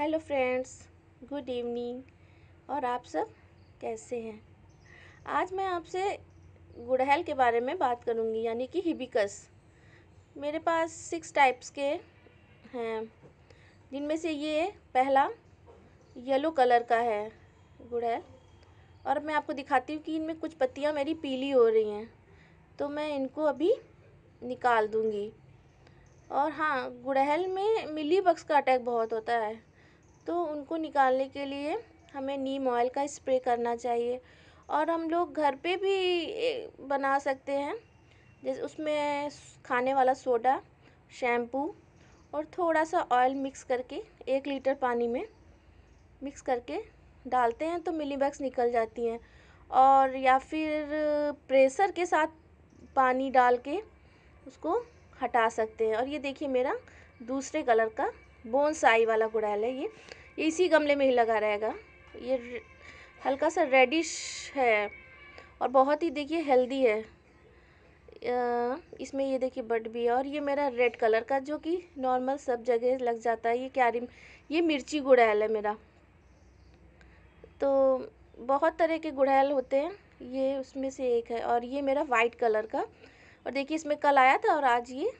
hello friends good evening और आप सब कैसे हैं आज मैं आपसे गुड़हल के बारे में बात करूंगी यानी कि हिबिकस मेरे पास सिक्स टाइप्स के हैं जिनमें से ये पहला येलो कलर का है गुड़हल और मैं आपको दिखाती हूँ कि इनमें कुछ पत्तियाँ मेरी पीली हो रही हैं तो मैं इनको अभी निकाल दूँगी और हाँ गुड़हल में मिली बक्स का अटैक बहुत होता है तो उनको निकालने के लिए हमें नीम ऑयल का स्प्रे करना चाहिए और हम लोग घर पे भी बना सकते हैं जैसे उसमें खाने वाला सोडा शैम्पू और थोड़ा सा ऑयल मिक्स करके एक लीटर पानी में मिक्स करके डालते हैं तो मिली बैग्स निकल जाती हैं और या फिर प्रेशर के साथ पानी डाल के उसको हटा सकते हैं और ये देखिए मेरा दूसरे कलर का आई वाला गुड़ैल है ये ये इसी गमले में ही लगा रहेगा ये हल्का सा रेडिश है और बहुत ही देखिए हेल्दी है इसमें ये देखिए बट भी है और ये मेरा रेड कलर का जो कि नॉर्मल सब जगह लग जाता है ये क्यारी ये मिर्ची गुड़ैल है मेरा तो बहुत तरह के गुड़ैल होते हैं ये उसमें से एक है और ये मेरा वाइट कलर का और देखिए इसमें कल आया था और आज ये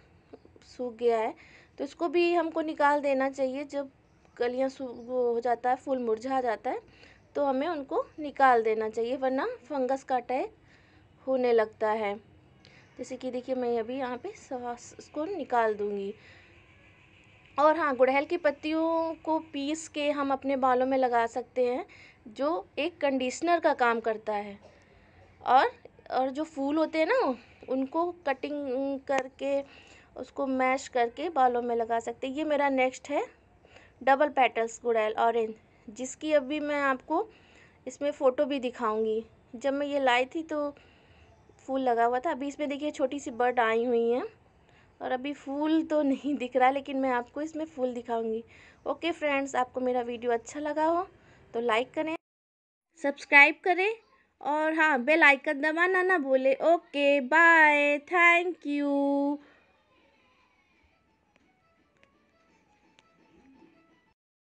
सूख गया है तो इसको भी हमको निकाल देना चाहिए जब कलियाँ वो हो जाता है फूल मुरझा जाता है तो हमें उनको निकाल देना चाहिए वरना फंगस का अटैक होने लगता है जैसे कि देखिए मैं अभी यहाँ पे इसको निकाल दूँगी और हाँ गुड़हल की पत्तियों को पीस के हम अपने बालों में लगा सकते हैं जो एक कंडीशनर का काम करता है और और जो फूल होते हैं ना उनको कटिंग करके उसको मैश करके बालों में लगा सकते हैं ये मेरा नेक्स्ट है डबल पेटल्स गुड़ैल ऑरेंज जिसकी अभी मैं आपको इसमें फ़ोटो भी दिखाऊंगी जब मैं ये लाई थी तो फूल लगा हुआ था अभी इसमें देखिए छोटी सी बर्ड आई हुई हैं और अभी फूल तो नहीं दिख रहा लेकिन मैं आपको इसमें फूल दिखाऊंगी ओके फ्रेंड्स आपको मेरा वीडियो अच्छा लगा हो तो लाइक करें सब्सक्राइब करें और हाँ बेलाइकन दबाना ना बोले ओके बाय थैंक यू